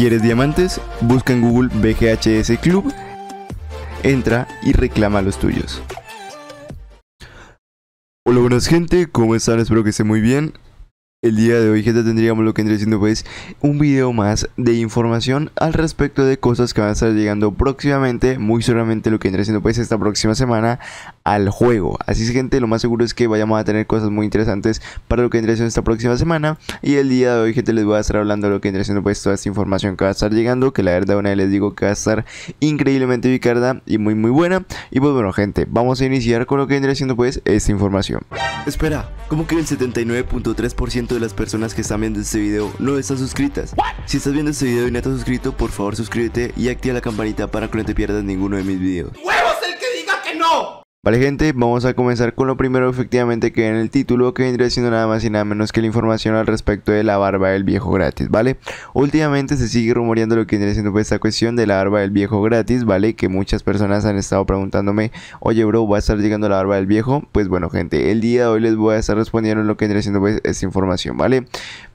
¿Quieres diamantes? Busca en Google BGHS Club, entra y reclama los tuyos. Hola buenas gente, ¿cómo están? Espero que estén muy bien. El día de hoy, gente, tendríamos lo que vendría siendo pues un video más de información al respecto de cosas que van a estar llegando próximamente, muy seguramente lo que vendría siendo pues esta próxima semana al juego. Así es, gente, lo más seguro es que vayamos a tener cosas muy interesantes para lo que vendría siendo esta próxima semana. Y el día de hoy, gente, les voy a estar hablando de lo que vendría siendo pues toda esta información que va a estar llegando, que la verdad una vez les digo que va a estar increíblemente bicarda y muy muy buena. Y pues bueno, gente, vamos a iniciar con lo que vendría siendo pues esta información. Espera, ¿cómo que el 79.3% de las personas que están viendo este video no están suscritas. Si estás viendo este video y no estás suscrito, por favor suscríbete y activa la campanita para que no te pierdas ninguno de mis videos. Vale gente, vamos a comenzar con lo primero efectivamente que en el título que vendría siendo nada más y nada menos que la información al respecto de la barba del viejo gratis, ¿vale? Últimamente se sigue rumoreando lo que vendría siendo pues esta cuestión de la barba del viejo gratis, ¿vale? Que muchas personas han estado preguntándome, oye bro, ¿va a estar llegando la barba del viejo? Pues bueno gente, el día de hoy les voy a estar respondiendo lo que vendría siendo pues esta información, ¿vale?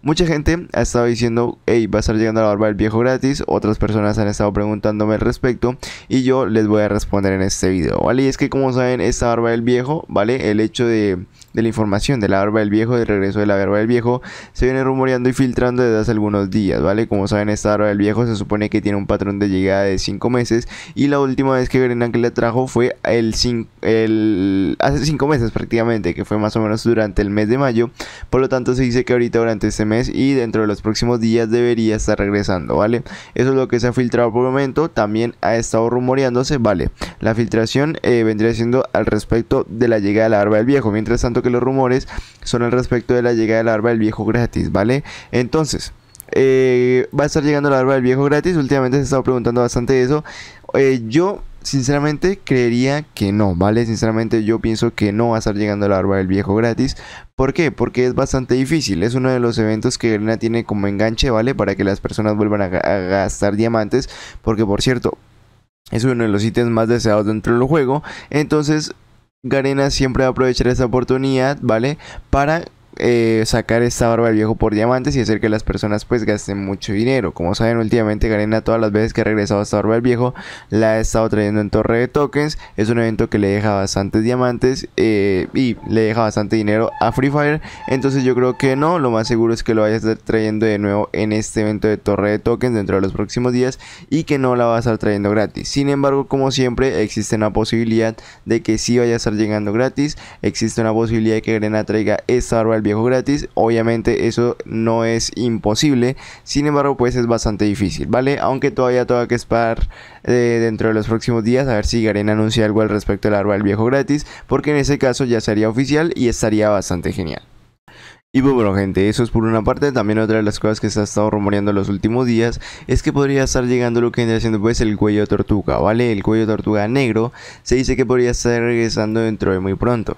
Mucha gente ha estado diciendo, hey, va a estar llegando la barba del viejo gratis, otras personas han estado preguntándome al respecto y yo les voy a responder en este video, ¿vale? Y es que como saben, esta barba del viejo, ¿vale? El hecho de, de la información de la barba del viejo, del regreso de la barba del viejo, se viene rumoreando y filtrando desde hace algunos días, ¿vale? Como saben, esta barba del viejo se supone que tiene un patrón de llegada de 5 meses y la última vez que Green que la trajo fue el, 5, el hace 5 meses prácticamente, que fue más o menos durante el mes de mayo, por lo tanto se dice que ahorita durante este mes y dentro de los próximos días debería estar regresando, ¿vale? Eso es lo que se ha filtrado por el momento, también ha estado rumoreándose, ¿vale? La filtración eh, vendría siendo al respecto de la llegada de la barba del viejo, mientras tanto que los rumores son al respecto de la llegada de la barba del viejo gratis, ¿vale? Entonces... Eh, va a estar llegando la barba del viejo gratis. Últimamente se ha estado preguntando bastante eso. Eh, yo sinceramente creería que no, ¿vale? Sinceramente yo pienso que no va a estar llegando la barba del viejo gratis. ¿Por qué? Porque es bastante difícil. Es uno de los eventos que arena tiene como enganche, ¿vale? Para que las personas vuelvan a gastar diamantes. Porque por cierto, es uno de los ítems más deseados dentro del juego. Entonces, Garena siempre va a aprovechar esta oportunidad, ¿vale? Para eh, sacar esta barba del viejo por diamantes y hacer que las personas pues gasten mucho dinero. Como saben, últimamente Garena todas las veces que ha regresado a esta barba del viejo la ha estado trayendo en torre de tokens. Es un evento que le deja bastantes diamantes eh, y le deja bastante dinero a Free Fire. Entonces yo creo que no, lo más seguro es que lo vaya a estar trayendo de nuevo en este evento de torre de tokens dentro de los próximos días y que no la va a estar trayendo gratis. Sin embargo, como siempre, existe una posibilidad de que si vaya a estar llegando gratis. Existe una posibilidad de que Garena traiga esta barba del viejo gratis. Obviamente eso no es imposible, sin embargo pues es bastante difícil, ¿vale? Aunque todavía tengo que esperar eh, dentro de los próximos días a ver si Garena anuncia algo al respecto del arma del viejo gratis, porque en ese caso ya sería oficial y estaría bastante genial. Y pues bueno gente, eso es por una parte, también otra de las cosas que se ha estado rumoreando los últimos días es que podría estar llegando lo que viene siendo pues el cuello de tortuga, ¿vale? El cuello de tortuga negro se dice que podría estar regresando dentro de muy pronto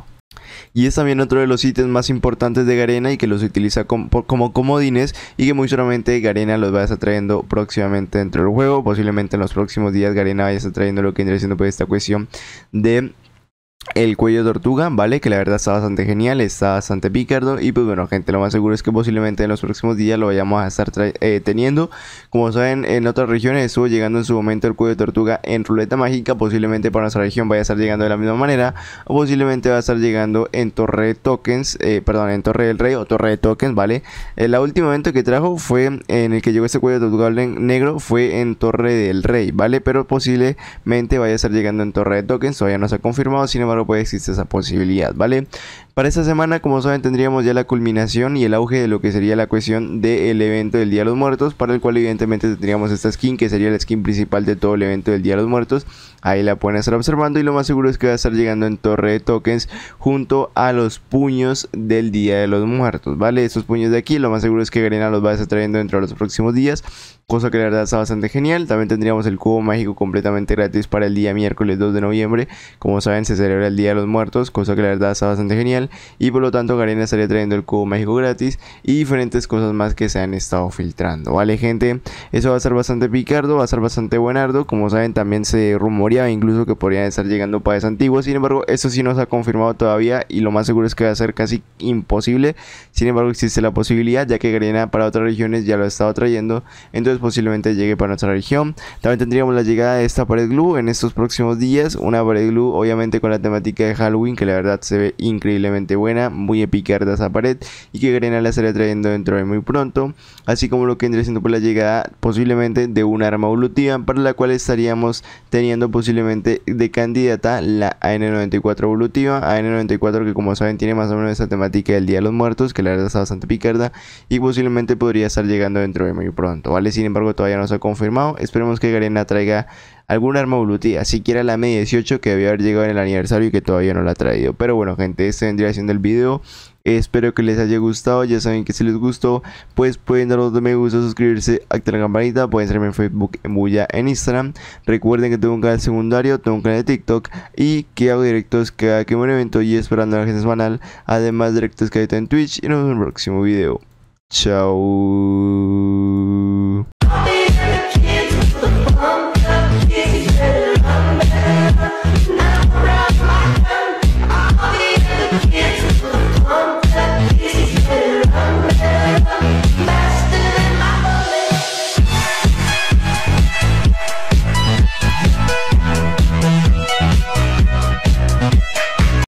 y es también otro de los ítems más importantes de Garena y que los utiliza como, comodines y que muy seguramente Garena los va a estar trayendo próximamente dentro del juego, posiblemente en los próximos días Garena vaya a estar trayendo lo que vendría siendo pues esta cuestión de el cuello de tortuga, ¿vale? Que la verdad está bastante genial, está bastante picardo Y pues bueno, gente, lo más seguro es que posiblemente en los próximos días lo vayamos a estar eh, teniendo. Como saben, en otras regiones estuvo llegando en su momento el cuello de tortuga en ruleta mágica. Posiblemente para nuestra región vaya a estar llegando de la misma manera. O posiblemente va a estar llegando en torre de tokens, eh, perdón, en torre del rey o torre de tokens, ¿vale? El último evento que trajo fue en el que llegó ese cuello de tortuga negro, fue en torre del rey, ¿vale? Pero posiblemente vaya a estar llegando en torre de tokens, todavía no se ha confirmado. Sin embargo, puede existir esa posibilidad, ¿vale? Para esta semana, como saben, tendríamos ya la culminación y el auge de lo que sería la cuestión del evento del Día de los Muertos, para el cual evidentemente tendríamos esta skin, que sería la skin principal de todo el evento del Día de los Muertos. Ahí la pueden estar observando y lo más seguro es que va a estar llegando en torre de tokens junto a los puños del Día de los Muertos, ¿vale? Estos puños de aquí, lo más seguro es que Garena los va a estar trayendo dentro de los próximos días, cosa que la verdad está bastante genial. También tendríamos el cubo mágico completamente gratis para el día miércoles 2 de noviembre. Como saben, se celebra el Día de los Muertos, cosa que la verdad está bastante genial y por lo tanto Garena estaría trayendo el cubo mágico gratis y diferentes cosas más que se han estado filtrando, ¿vale gente? Eso va a ser bastante picardo, va a ser bastante buenardo, como saben también se rumoreaba incluso que podrían estar llegando padres antiguos, sin embargo eso sí no se ha confirmado todavía y lo más seguro es que va a ser casi imposible, sin embargo existe la posibilidad ya que Garena para otras regiones ya lo ha estado trayendo, entonces posiblemente llegue para nuestra región, también tendríamos la llegada de esta pared glue en estos próximos días, una pared glue obviamente con la temática de Halloween que la verdad se ve increíblemente buena, muy epicarda esa pared y que Garena la estaría trayendo dentro de muy pronto, así como lo que vendría siendo por pues, la llegada posiblemente de un arma evolutiva para la cual estaríamos teniendo posiblemente de candidata la AN94 evolutiva, AN94 que como saben tiene más o menos esa temática del Día de los Muertos, que la verdad está bastante picarda y posiblemente podría estar llegando dentro de muy pronto, ¿vale? Sin embargo todavía no se ha confirmado, esperemos que Garena traiga algún arma que era la M18 que había haber llegado en el aniversario y que todavía no la ha traído. Pero bueno, gente, este vendría siendo el video. Espero que les haya gustado, ya saben que si les gustó, pues pueden dar un me gusta, suscribirse, activar la campanita, pueden seguirme en Facebook, en Bulla, en Instagram. Recuerden que tengo un canal secundario, tengo un canal de TikTok y que hago directos cada que un evento y esperando la gente semanal. Además, directos que hay en Twitch y nos vemos en el próximo video. Chao.